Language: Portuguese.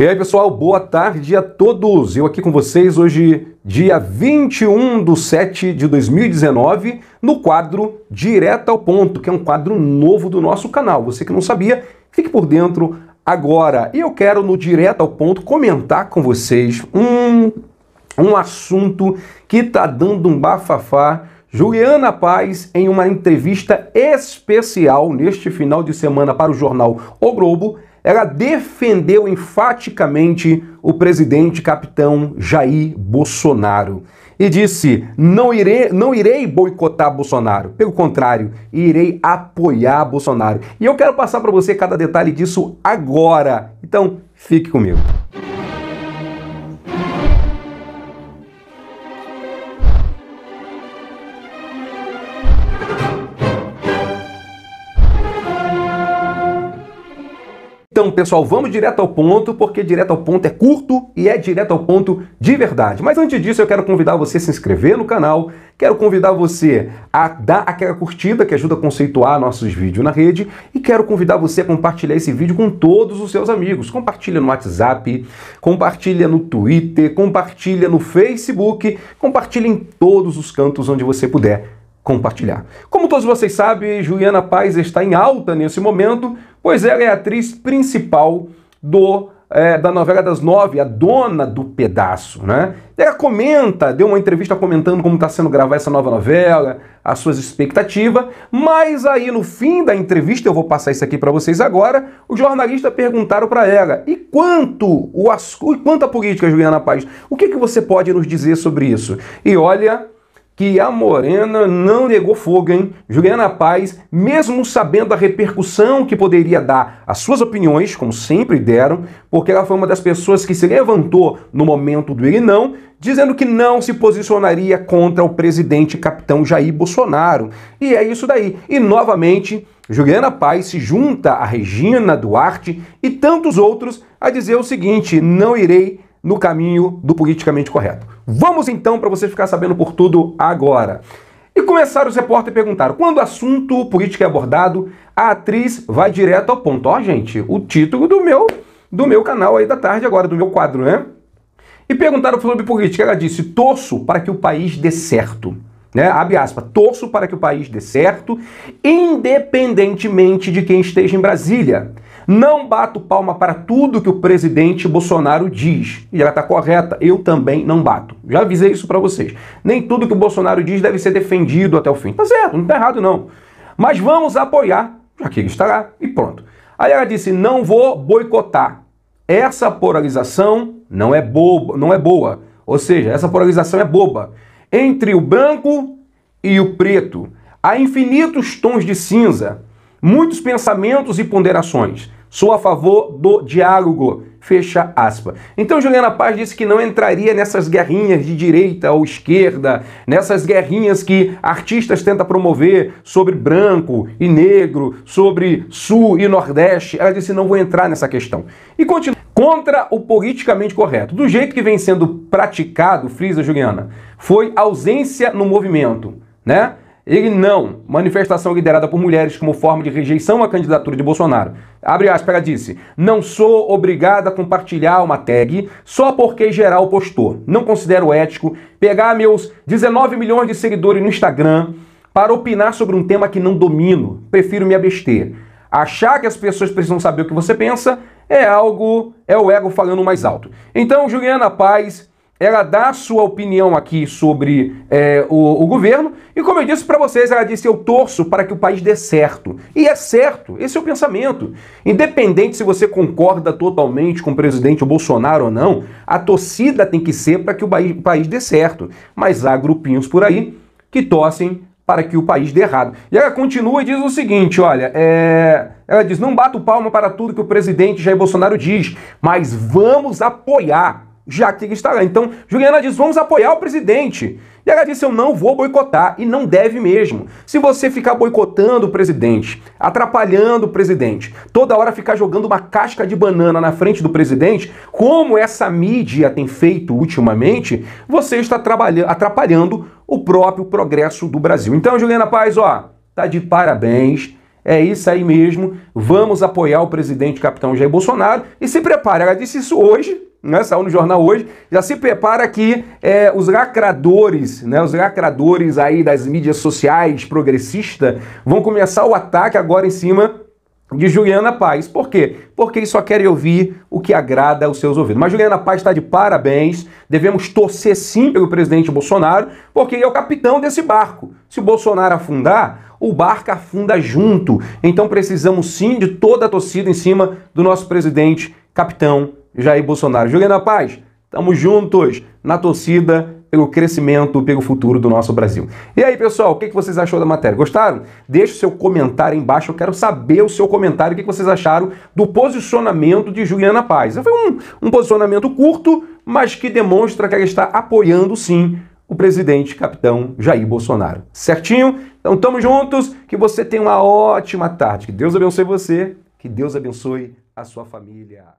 E aí, pessoal, boa tarde a todos. Eu aqui com vocês hoje, dia 21 de 7 de 2019, no quadro Direto ao Ponto, que é um quadro novo do nosso canal. Você que não sabia, fique por dentro agora. E eu quero, no Direto ao Ponto, comentar com vocês um, um assunto que tá dando um bafafá. Juliana Paz, em uma entrevista especial neste final de semana para o jornal O Globo, ela defendeu enfaticamente o presidente capitão Jair Bolsonaro e disse: não irei, não irei boicotar Bolsonaro, pelo contrário, irei apoiar Bolsonaro. E eu quero passar para você cada detalhe disso agora, então fique comigo. Então, pessoal, vamos direto ao ponto, porque direto ao ponto é curto e é direto ao ponto de verdade. Mas antes disso, eu quero convidar você a se inscrever no canal, quero convidar você a dar aquela curtida que ajuda a conceituar nossos vídeos na rede e quero convidar você a compartilhar esse vídeo com todos os seus amigos. Compartilha no WhatsApp, compartilha no Twitter, compartilha no Facebook, compartilha em todos os cantos onde você puder compartilhar. Como todos vocês sabem, Juliana Paz está em alta nesse momento, pois ela é a atriz principal do é, da novela das nove, a dona do pedaço, né? Ela comenta, deu uma entrevista comentando como está sendo gravar essa nova novela, as suas expectativas, mas aí no fim da entrevista, eu vou passar isso aqui para vocês agora, os jornalistas perguntaram para ela, e quanto o e quanto a política, Juliana Paz, o que, que você pode nos dizer sobre isso? E olha, que a Morena não negou fogo, hein? Juliana Paz, mesmo sabendo a repercussão que poderia dar às suas opiniões, como sempre deram, porque ela foi uma das pessoas que se levantou no momento do ele não, dizendo que não se posicionaria contra o presidente capitão Jair Bolsonaro. E é isso daí. E novamente, Juliana Paz se junta a Regina Duarte e tantos outros a dizer o seguinte: não irei no caminho do politicamente correto. Vamos então para você ficar sabendo por tudo agora. E começaram os repórteres a perguntar: quando o assunto político é abordado, a atriz vai direto ao ponto. Ó, oh, gente, o título do meu do meu canal aí da tarde agora, do meu quadro, né? E perguntaram sobre política. Ela disse: torço para que o país dê certo. Né? Abre aspas, torço para que o país dê certo, independentemente de quem esteja em Brasília. Não bato palma para tudo que o presidente Bolsonaro diz. E ela está correta, eu também não bato. Já avisei isso para vocês. Nem tudo que o Bolsonaro diz deve ser defendido até o fim. Tá certo, não está errado não. Mas vamos apoiar, já que ele estará, e pronto. Aí ela disse: não vou boicotar. Essa polarização não é boba, não é boa. Ou seja, essa polarização é boba. Entre o branco e o preto, há infinitos tons de cinza, muitos pensamentos e ponderações. Sou a favor do diálogo. Fecha aspas. Então Juliana Paz disse que não entraria nessas guerrinhas de direita ou esquerda, nessas guerrinhas que artistas tentam promover sobre branco e negro, sobre sul e nordeste. Ela disse: não vou entrar nessa questão. E continua. Contra o politicamente correto. Do jeito que vem sendo praticado, frisa Juliana, foi ausência no movimento, né? Ele não. Manifestação liderada por mulheres como forma de rejeição à candidatura de Bolsonaro. Abre aspas, ela disse: Não sou obrigada a compartilhar uma tag só porque geral postou. Não considero ético pegar meus 19 milhões de seguidores no Instagram para opinar sobre um tema que não domino. Prefiro me abster. Achar que as pessoas precisam saber o que você pensa é algo, é o ego falando mais alto. Então, Juliana Paz ela dá sua opinião aqui sobre é, o, o, governo, e como eu disse para vocês, ela disse: eu torço para que o país dê certo. E é certo, esse é o pensamento. Independente se você concorda totalmente com o presidente Bolsonaro ou não, a torcida tem que ser para que o país dê certo. Mas há grupinhos por aí que torcem para que o país dê errado. E ela continua e diz o seguinte: olha, é... ela diz: não bato palma para tudo que o presidente Jair Bolsonaro diz, mas vamos apoiar já que está lá, Então, Juliana diz: vamos apoiar o presidente. E ela disse: eu não vou boicotar. E não deve mesmo. Se você ficar boicotando o presidente, atrapalhando o presidente, toda hora ficar jogando uma casca de banana na frente do presidente, como essa mídia tem feito ultimamente, você está atrapalhando o próprio progresso do Brasil. Então, Juliana Paz, ó, tá de parabéns. É isso aí mesmo. Vamos apoiar o presidente capitão Jair Bolsonaro. E se prepare, ela disse isso hoje né, saiu no jornal hoje, já se prepara que é, os lacradores, né, os lacradores aí das mídias sociais progressistas vão começar o ataque agora em cima de Juliana Paz. Por quê? Porque eles só querem ouvir o que agrada aos seus ouvidos. Mas Juliana Paz está de parabéns, devemos torcer sim pelo presidente Bolsonaro, porque ele é o capitão desse barco. Se o Bolsonaro afundar, o barco afunda junto. Então precisamos sim de toda a torcida em cima do nosso presidente, capitão Jair Bolsonaro. Juliana paz, estamos juntos na torcida pelo crescimento, pelo futuro do nosso Brasil. E aí, pessoal, o que vocês acharam da matéria? Gostaram? Deixe o seu comentário aí embaixo, eu quero saber o seu comentário, o que vocês acharam do posicionamento de Juliana Paz. Foi um, um posicionamento curto, mas que demonstra que ela está apoiando, sim, o presidente capitão Jair Bolsonaro. Certinho? Então, estamos juntos, que você tenha uma ótima tarde, que Deus abençoe você, que Deus abençoe a sua família.